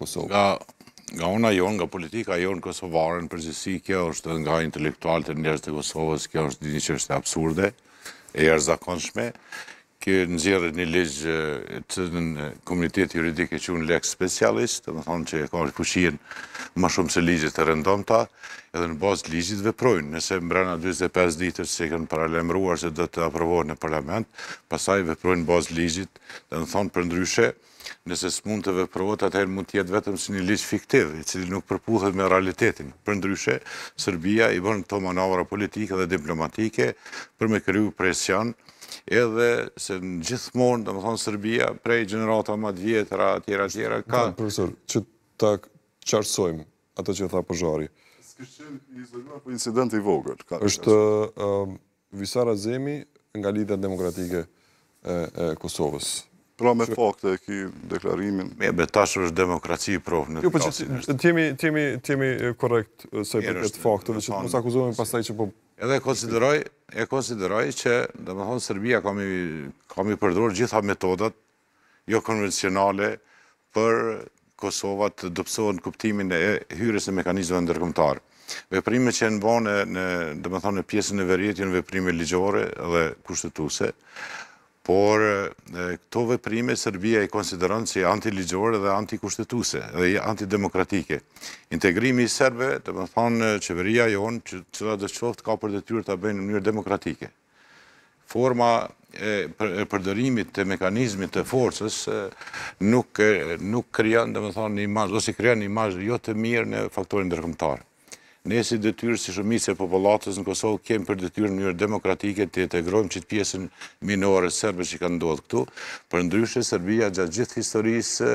Kosovë. Nga, nga ona jonë, nga politika jonë Kosovare në përgjësi, kjo është nga intelektualit e njerës të Kosovës, kjo është një që është absurde, e jërë zakonshme kjo në një legjë të në komunitet juridik e që legjë specialist, të më thonë që e ka në pushien ma shumë se legjët të rëndon ta, edhe në bazë legjit veprojnë, nëse më 25 ditës që kënë paralemruar se dhe të aprovojnë në parlament, pasaj veprojnë në bazë legjit, dhe në thonë për ndryshe, nëse së mund të veprojnë të mund tjetë vetëm si një legjë fiktiv, i cili nuk përpudhët me realitetin. Për ndryshe, i bërnë këto manavra politike dhe diplomatike për me kryu presion edhe se në gjithmonë, të më thonë, Sërbia, prej generata ma dvjetra, tjera, tjera, ka... Në profesor, që ta qartësojmë ato që tha pëzhari? Së kështë qenë po i për incident i vogër. është Visara Zemi nga lidat demokratike e Kosovës. Pra me fakte e ki deklarimin... Me e betashtë është demokraci i provë në të të të të të të të të që të të të të të të të të e konsideroj që, dhe më thonë, Serbia kami përdur gjitha metodat jo konvencionale për Kosova të dëpsohën kuptimin e hyres në mekanizme në ndërkëmtarë. Veprime që në bënë, dhe më thonë, në pjesën e verjetjën veprime ligjore dhe kushtetuse, por këto veprime Serbia i konsideron si antiligjore dhe antikushtetuse dhe antidemokratike. Integrimi i Serbe, të më thonë qeveria jonë, që të dhe ka për dhe tyrë të bëjnë në mënyrë demokratike. Forma e përdërimit të mekanizmit të forcës nuk kërjan, të më thonë, një imazhë, ose si kërjan një imazhë, jo të mirë në faktorin dërkëmtarë. Ne si detyrë si shumisë e popolatës në Kosovë kemë për detyrë në njërë demokratike të jetë e që të pjesën minore sërbë që i ka ndodhë këtu, për ndryshë Serbia gjatë gjithë historisë,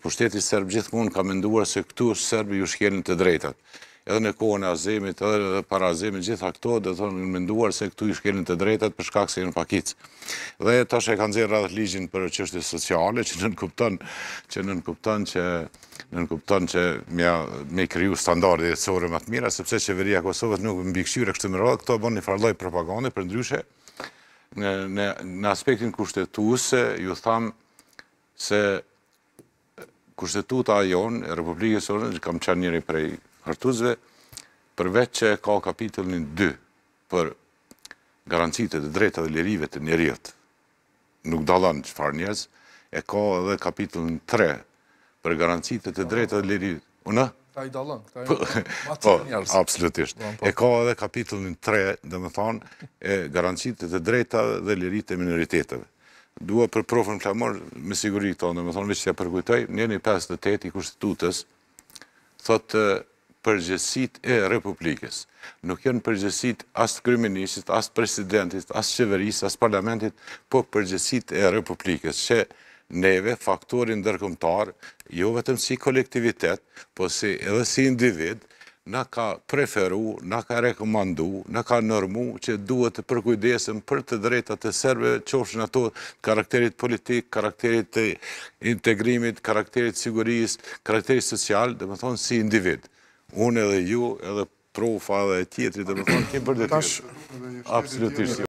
për shtetit sërbë gjithë mund ka menduar se këtu sërbë ju shkjelën të drejtat edhe në kohën e azimit, edhe në para azimit, gjitha këto, dhe thonë në menduar se këtu i shkelin të drejtet për shkak se jenë pakic. Dhe të e kanë zirë radhët ligjin për qështje sociale, që nënkupton që nënkupton që nënkupton që me kriju standardi e cërë më të mira, sepse qeveria Kosovët nuk më bikëshyre kështë më rrëdhë, këto bënë një farloj propagande për ndryshe në aspektin kushtetuse, ju tham se kushtetuta jonë, Republikës kam prej hërtuzve, përveç që ka kapitullin 2 për garancitet dhe drejta dhe lirive të njeriët, nuk dalan që farë njëz, e ka edhe kapitullin 3 për garancitet dhe drejta dhe lirive të njeriët. Ta i dalan, ta i po, po, njerës. Absolutisht. Po. E ka edhe kapitullin 3, dhe më thonë, e garancitet dhe drejta dhe lirive të minoriteteve. Dua për profën flamor, me siguri këto, dhe më thonë, vështë që ja përkujtoj, 58 i kushtetutës, thotë përgjësit e Republikës. Nuk janë përgjësit asë krymenisht, asë presidentit, asë qeveris, asë parlamentit, po përgjësit e Republikës, që neve faktorin dërkomtar, jo vetëm si kolektivitet, po si edhe si individ, në ka preferu, në ka rekomandu, në ka nërmu që duhet të përkujdesim për të drejta të serbe që është në ato karakterit politik, karakterit të integrimit, karakterit siguris, karakterit social, dhe më thonë si individ unë edhe ju, edhe profa dhe tjetëri, dhe më thonë, kemë për dhe tjetëri. Absolutisht.